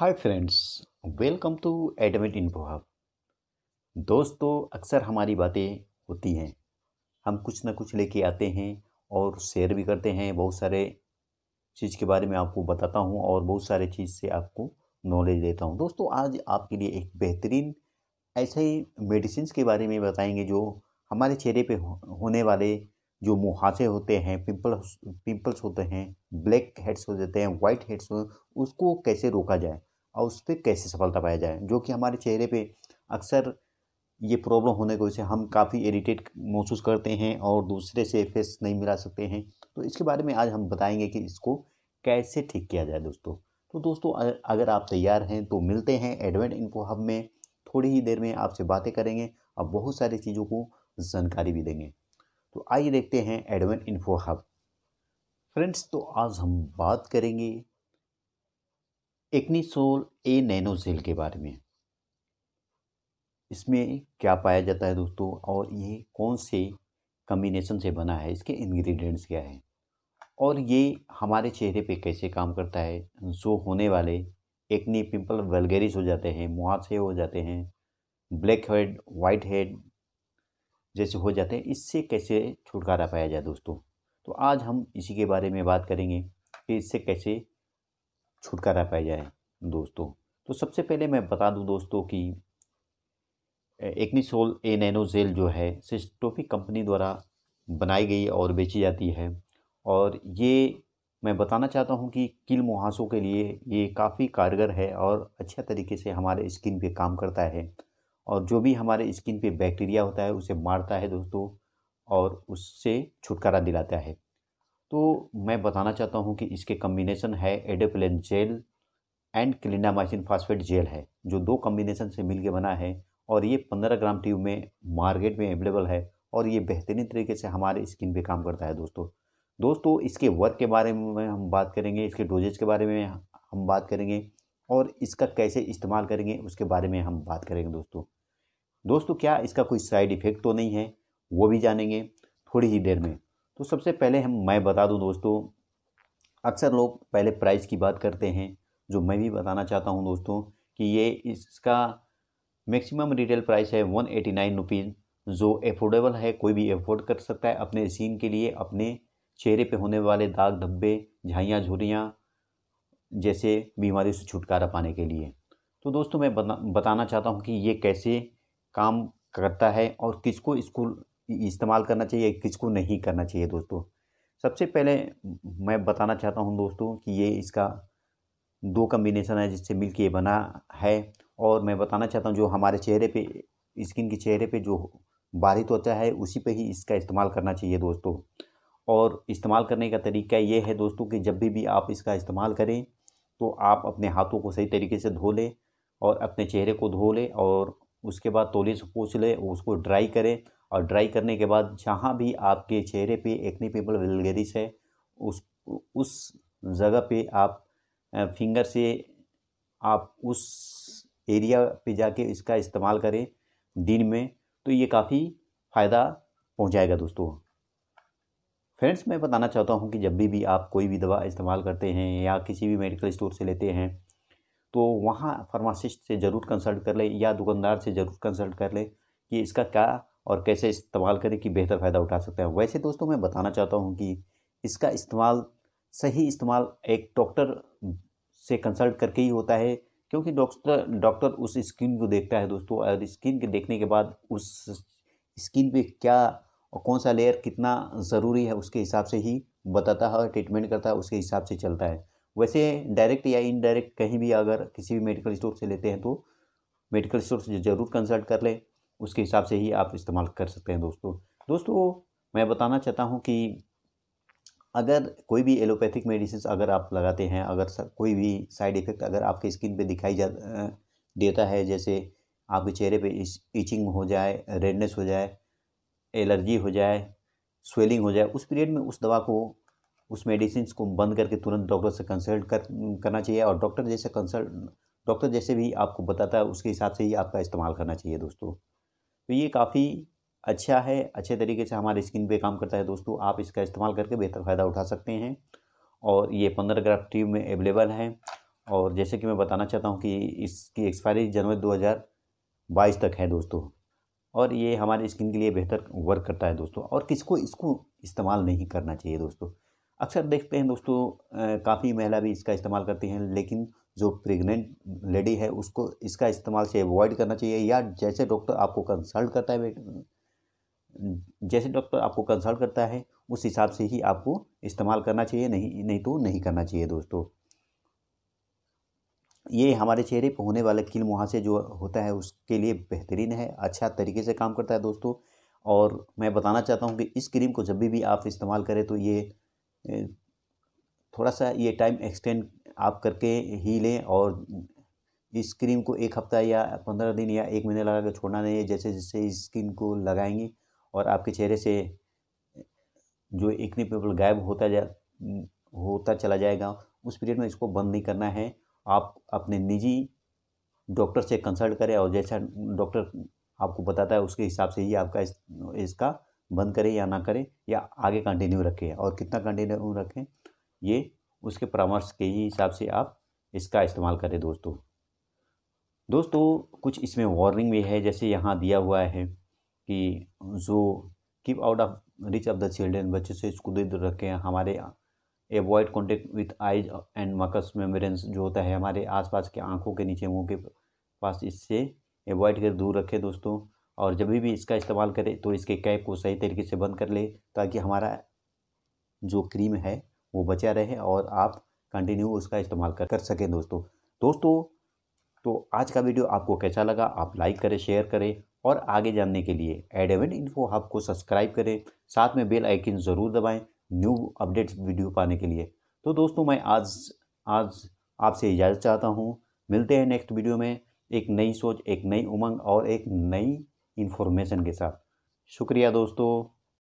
hi friends welcome to admit in hub दोस्तों अक्सर हमारी बातें होती हैं हम कुछ ना कुछ लेके आते हैं और शेयर भी करते हैं बहुत सारे चीज़ के बारे में आपको बताता हूँ और बहुत सारे चीज़ से आपको नॉलेज देता हूँ दोस्तों आज आपके लिए एक बेहतरीन ऐसे ही मेडिसिन के बारे में बताएंगे जो हमारे चेहरे पे होने वाले जो मुहासे होते हैं पिंपल पिंपल्स होते हैं ब्लैक हेड्स हो जाते हैं वाइट हेड्स हो उसको कैसे रोका जाए और उस पर कैसे सफलता पाया जाए जो कि हमारे चेहरे पर अक्सर ये प्रॉब्लम होने की वजह से हम काफ़ी इरीटेट महसूस करते हैं और दूसरे से फेस नहीं मिला सकते हैं तो इसके बारे में आज हम बताएंगे कि इसको कैसे ठीक किया जाए दोस्तों तो दोस्तों अगर आप तैयार हैं तो मिलते हैं एडवेंट इन्फो हब में थोड़ी ही देर में आपसे बातें करेंगे और बहुत सारी चीज़ों को जानकारी भी देंगे तो आइए देखते हैं एडवेंट इन्फो हब फ्रेंड्स तो आज हम बात करेंगे एक्निसोल ए नैनो जेल के बारे में इसमें क्या पाया जाता है दोस्तों और ये कौन से कम्बिनेशन से बना है इसके इंग्रेडिएंट्स क्या हैं और ये हमारे चेहरे पे कैसे काम करता है जो होने वाले एक्नी पिंपल वेलगेरिस हो जाते हैं मुहासे हो जाते हैं ब्लैक हेड वाइट हेड जैसे हो जाते हैं इससे कैसे छुटकारा पाया जाए दोस्तों तो आज हम इसी के बारे में बात करेंगे कि इससे कैसे छुटकारा पाया जाए दोस्तों तो सबसे पहले मैं बता दूं दोस्तों कि एक्निसोल ए नैनो जेल जो है सिस्टोफिक कंपनी द्वारा बनाई गई और बेची जाती है और ये मैं बताना चाहता हूँ कि किल मुहासों के लिए ये काफ़ी कारगर है और अच्छे तरीके से हमारे स्किन पे काम करता है और जो भी हमारे स्किन पे बैक्टीरिया होता है उसे मारता है दोस्तों और उससे छुटकारा दिलाता है तो मैं बताना चाहता हूँ कि इसके कम्बिनेसन है adapalene gel and clindamycin phosphate gel है जो दो कम्बिनेसन से मिल के बना है और ये पंद्रह ग्राम ट्यूब में मार्केट में अवेलेबल है और ये बेहतरीन तरीके से हमारे स्किन पे काम करता है दोस्तों दोस्तों इसके वर्क के बारे में हम बात करेंगे इसके डोजेज के बारे में हम बात करेंगे और इसका कैसे इस्तेमाल करेंगे उसके बारे में हम बात करेंगे दोस्तों दोस्तों क्या इसका कोई साइड इफ़ेक्ट तो नहीं है वो भी जानेंगे थोड़ी ही देर में तो सबसे पहले हम मैं बता दूं दोस्तों अक्सर लोग पहले प्राइस की बात करते हैं जो मैं भी बताना चाहता हूं दोस्तों कि ये इसका मैक्सिमम रिटेल प्राइस है वन एटी नाइन रुपीज़ जो एफोर्डेबल है कोई भी एफोर्ड कर सकता है अपने सीन के लिए अपने चेहरे पे होने वाले दाग धब्बे झाइयाँ झुरियाँ जैसे बीमारी से छुटकारा पाने के लिए तो दोस्तों मैं बताना चाहता हूँ कि ये कैसे काम करता है और किसको इसको इस्तेमाल करना चाहिए किसको नहीं करना चाहिए दोस्तों सबसे पहले मैं बताना चाहता हूँ दोस्तों कि ये इसका दो कम्बिनेशन है जिससे मिल के बना है और मैं बताना चाहता हूँ जो हमारे चेहरे पे स्किन के चेहरे पे जो बारी तो होता है उसी पे ही इसका इस्तेमाल करना चाहिए दोस्तों और इस्तेमाल करने का तरीका ये है दोस्तों कि जब भी, भी आप इसका इस्तेमाल करें तो आप अपने हाथों को सही तरीके से धो लें और अपने चेहरे को धो लें और उसके बाद तोले से पोछ लें उसको ड्राई करें और ड्राई करने के बाद जहाँ भी आपके चेहरे पे एक्ने पिम्पल विलगेरिस है उस उस जगह पे आप फिंगर से आप उस एरिया पे जाके इसका इस्तेमाल करें दिन में तो ये काफ़ी फ़ायदा पहुँचाएगा दोस्तों फ्रेंड्स मैं बताना चाहता हूँ कि जब भी भी आप कोई भी दवा इस्तेमाल करते हैं या किसी भी मेडिकल स्टोर से लेते हैं तो वहाँ फार्मासिस्ट से ज़रूर कंसल्ट कर ले या दुकानदार से ज़रूर कंसल्ट कर ले कि इसका क्या और कैसे इस्तेमाल करें कि बेहतर फ़ायदा उठा सकते हैं वैसे दोस्तों मैं बताना चाहता हूँ कि इसका इस्तेमाल सही इस्तेमाल एक डॉक्टर से कंसल्ट करके ही होता है क्योंकि डॉक्टर डॉक्टर उस स्किन को देखता है दोस्तों और स्किन के देखने के बाद उस स्किन पे क्या और कौन सा लेयर कितना ज़रूरी है उसके हिसाब से ही बताता है और ट्रीटमेंट करता है उसके हिसाब से चलता है वैसे डायरेक्ट या इनडायरेक्ट कहीं भी अगर किसी भी मेडिकल स्टोर से लेते हैं तो मेडिकल स्टोर से ज़रूर कंसल्ट कर लें उसके हिसाब से ही आप इस्तेमाल कर सकते हैं दोस्तों दोस्तों मैं बताना चाहता हूँ कि अगर कोई भी एलोपैथिक मेडिसिन अगर आप लगाते हैं अगर कोई भी साइड इफ़ेक्ट अगर आपके स्किन पे दिखाई जा देता है जैसे आपके चेहरे पे इचिंग हो जाए रेडनेस हो जाए एलर्जी हो जाए स्वेलिंग हो जाए उस पीरियड में उस दवा को उस मेडिसिन को बंद करके तुरंत डॉक्टर से कंसल्ट कर करना चाहिए और डॉक्टर जैसे कंसल्ट डॉक्टर जैसे भी आपको बताता है उसके हिसाब से ही आपका इस्तेमाल करना चाहिए दोस्तों तो ये काफ़ी अच्छा है अच्छे तरीके से हमारे स्किन पे काम करता है दोस्तों आप इसका इस्तेमाल करके बेहतर फ़ायदा उठा सकते हैं और ये पंद्रह ग्राफ ट्यूब में अवेलेबल है और जैसे कि मैं बताना चाहता हूँ कि इसकी एक्सपायरी जनवरी बाईस तक है दोस्तों और ये हमारे स्किन के लिए बेहतर वर्क करता है दोस्तों और किसको इसको इस्तेमाल नहीं करना चाहिए दोस्तों अक्सर देखते हैं दोस्तों काफ़ी महिला भी इसका इस्तेमाल करती हैं लेकिन जो प्रेग्नेंट लेडी है उसको इसका इस्तेमाल से अवॉइड करना चाहिए या जैसे डॉक्टर आपको कंसल्ट करता है जैसे डॉक्टर आपको कंसल्ट करता है उस हिसाब से ही आपको इस्तेमाल करना चाहिए नहीं नहीं तो नहीं करना चाहिए दोस्तों ये हमारे चेहरे पर होने वाले किल मुहासे जो होता है उसके लिए बेहतरीन है अच्छा तरीके से काम करता है दोस्तों और मैं बताना चाहता हूँ कि इस क्रीम को जब भी आप इस्तेमाल करें तो ये थोड़ा सा ये टाइम एक्सटेंड आप करके ही लें और इस क्रीम को एक हफ्ता या पंद्रह दिन या एक महीने लगा के छोड़ना नहीं है जैसे जैसे इस स्किन को लगाएंगे और आपके चेहरे से जो इकनी पेपल गायब होता जा होता चला जाएगा उस पीरियड में इसको बंद नहीं करना है आप अपने निजी डॉक्टर से कंसल्ट करें और जैसा डॉक्टर आपको बताता है उसके हिसाब से ही आपका इस, इसका बंद करें या ना करें या आगे कंटिन्यू रखें और कितना कंटिन्यू रखें ये उसके परामर्श के ही हिसाब से आप इसका इस्तेमाल करें दोस्तों दोस्तों कुछ इसमें वार्निंग भी है जैसे यहाँ दिया हुआ है कि जो keep out of reach of the children बच्चे से इसको दूर रखें हमारे avoid contact with eyes and mucous membranes जो होता है हमारे आसपास के आंखों के नीचे मुंह के पास इससे एवॉइड कर दूर रखें दोस्तों और जब भी इसका इस्तेमाल करें तो इसके कैप को सही तरीके से बंद कर ले ताकि हमारा जो क्रीम है वो बचा रहे और आप कंटिन्यू उसका इस्तेमाल कर कर सकें दोस्तों दोस्तों तो आज का वीडियो आपको कैसा लगा आप लाइक करें शेयर करें और आगे जानने के लिए एडेवन इन्फो हब को सब्सक्राइब करें साथ में बेल आइकन ज़रूर दबाएं न्यू अपडेट्स वीडियो पाने के लिए तो दोस्तों मैं आज आज आपसे इजाज़त चाहता हूँ मिलते हैं नेक्स्ट वीडियो में एक नई सोच एक नई उमंग और एक नई इन्फॉर्मेशन के साथ शुक्रिया दोस्तों